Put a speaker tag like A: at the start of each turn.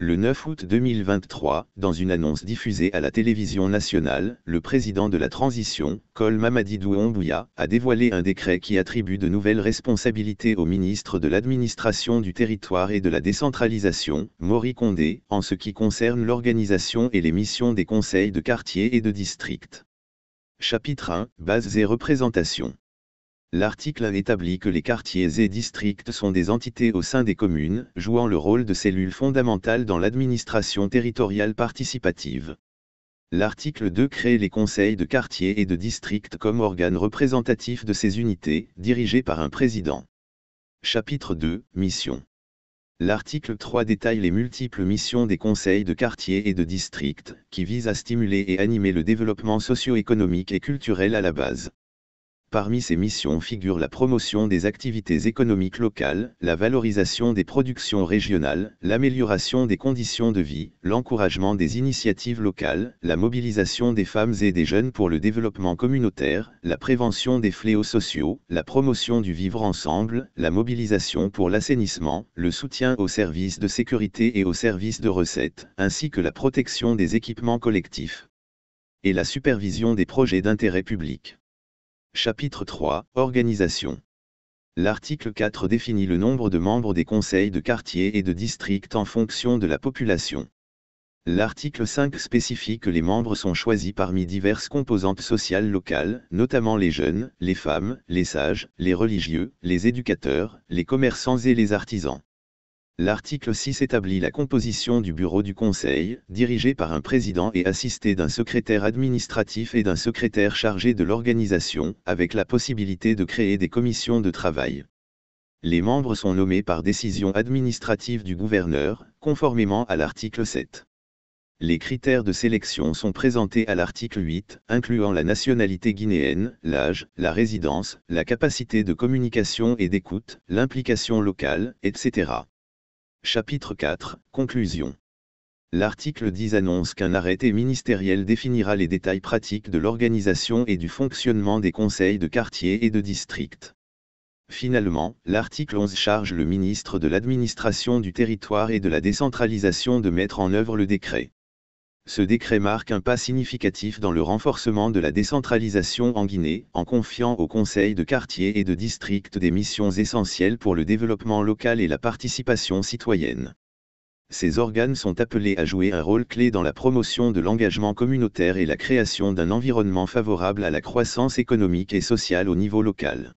A: Le 9 août 2023, dans une annonce diffusée à la télévision nationale, le président de la transition, Kol Mamadidou Ombouya, a dévoilé un décret qui attribue de nouvelles responsabilités au ministre de l'administration du territoire et de la décentralisation, Mori Condé, en ce qui concerne l'organisation et les missions des conseils de quartier et de district. Chapitre 1 Bases et représentations L'article établit que les quartiers et districts sont des entités au sein des communes, jouant le rôle de cellules fondamentales dans l'administration territoriale participative. L'article 2 crée les conseils de quartier et de district comme organes représentatifs de ces unités, dirigés par un président. Chapitre 2 Mission L'article 3 détaille les multiples missions des conseils de quartier et de district, qui visent à stimuler et animer le développement socio-économique et culturel à la base. Parmi ces missions figurent la promotion des activités économiques locales, la valorisation des productions régionales, l'amélioration des conditions de vie, l'encouragement des initiatives locales, la mobilisation des femmes et des jeunes pour le développement communautaire, la prévention des fléaux sociaux, la promotion du vivre ensemble, la mobilisation pour l'assainissement, le soutien aux services de sécurité et aux services de recettes, ainsi que la protection des équipements collectifs et la supervision des projets d'intérêt public. Chapitre 3 Organisation L'article 4 définit le nombre de membres des conseils de quartier et de district en fonction de la population. L'article 5 spécifie que les membres sont choisis parmi diverses composantes sociales locales, notamment les jeunes, les femmes, les sages, les religieux, les éducateurs, les commerçants et les artisans. L'article 6 établit la composition du bureau du Conseil, dirigé par un président et assisté d'un secrétaire administratif et d'un secrétaire chargé de l'organisation, avec la possibilité de créer des commissions de travail. Les membres sont nommés par décision administrative du gouverneur, conformément à l'article 7. Les critères de sélection sont présentés à l'article 8, incluant la nationalité guinéenne, l'âge, la résidence, la capacité de communication et d'écoute, l'implication locale, etc. Chapitre 4 Conclusion L'article 10 annonce qu'un arrêté ministériel définira les détails pratiques de l'organisation et du fonctionnement des conseils de quartier et de district. Finalement, l'article 11 charge le ministre de l'administration du territoire et de la décentralisation de mettre en œuvre le décret ce décret marque un pas significatif dans le renforcement de la décentralisation en Guinée, en confiant aux conseils de quartier et de district des missions essentielles pour le développement local et la participation citoyenne. Ces organes sont appelés à jouer un rôle clé dans la promotion de l'engagement communautaire et la création d'un environnement favorable à la croissance économique et sociale au niveau local.